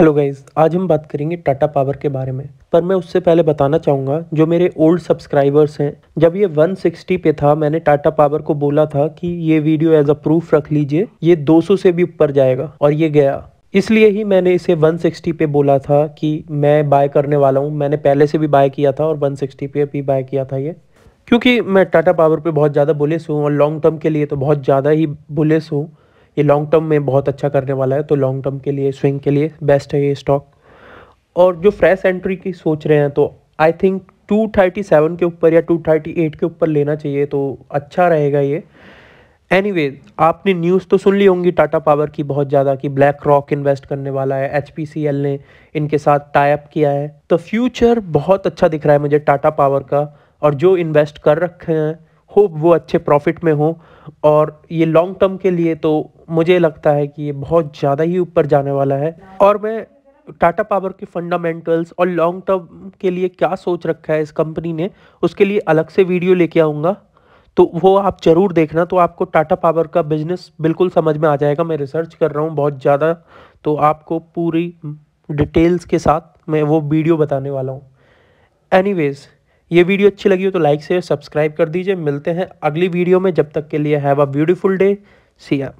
hello guys आज हम बात करेंगे टाटा पावर के बारे में पर मैं उससे पहले बताना चाहूँगा जो मेरे ओल्ड सब्सक्राइबर्स हैं जब ये 160 पे था मैंने टाटा पावर को बोला था कि ये वीडियो एज अ प्रूफ रख लीजिए ये 200 से भी ऊपर जाएगा और ये गया इसलिए ही मैंने इसे 160 पे बोला था कि मैं बाय करने वाला हूँ मैंने पहले से भी बाय किया था और वन पे भी बाय किया था ये क्योंकि मैं टाटा पावर पर बहुत ज़्यादा बुलेस हूँ और लॉन्ग टर्म के लिए तो बहुत ज़्यादा ही बुलेस हूँ ये लॉन्ग टर्म में बहुत अच्छा करने वाला है तो लॉन्ग टर्म के लिए स्विंग के लिए बेस्ट है ये स्टॉक और जो फ्रेश एंट्री की सोच रहे हैं तो आई थिंक 237 के ऊपर या 238 के ऊपर लेना चाहिए तो अच्छा रहेगा ये एनी आपने न्यूज़ तो सुन ली होंगी टाटा पावर की बहुत ज़्यादा कि ब्लैक रॉक इन्वेस्ट करने वाला है एच ने इनके साथ टाइप किया है तो फ्यूचर बहुत अच्छा दिख रहा है मुझे टाटा पावर का और जो इन्वेस्ट कर रखे हैं होप वो अच्छे प्रॉफिट में हो और ये लॉन्ग टर्म के लिए तो मुझे लगता है कि ये बहुत ज़्यादा ही ऊपर जाने वाला है और मैं टाटा पावर के फंडामेंटल्स और लॉन्ग टर्म के लिए क्या सोच रखा है इस कंपनी ने उसके लिए अलग से वीडियो लेके आऊँगा तो वो आप ज़रूर देखना तो आपको टाटा पावर का बिजनेस बिल्कुल समझ में आ जाएगा मैं रिसर्च कर रहा हूँ बहुत ज़्यादा तो आपको पूरी डिटेल्स के साथ मैं वो वीडियो बताने वाला हूँ एनीवेज़ ये वीडियो अच्छी लगी हो तो लाइक शेयर सब्सक्राइब कर दीजिए मिलते हैं अगली वीडियो में जब तक के लिए have a beautiful day Siya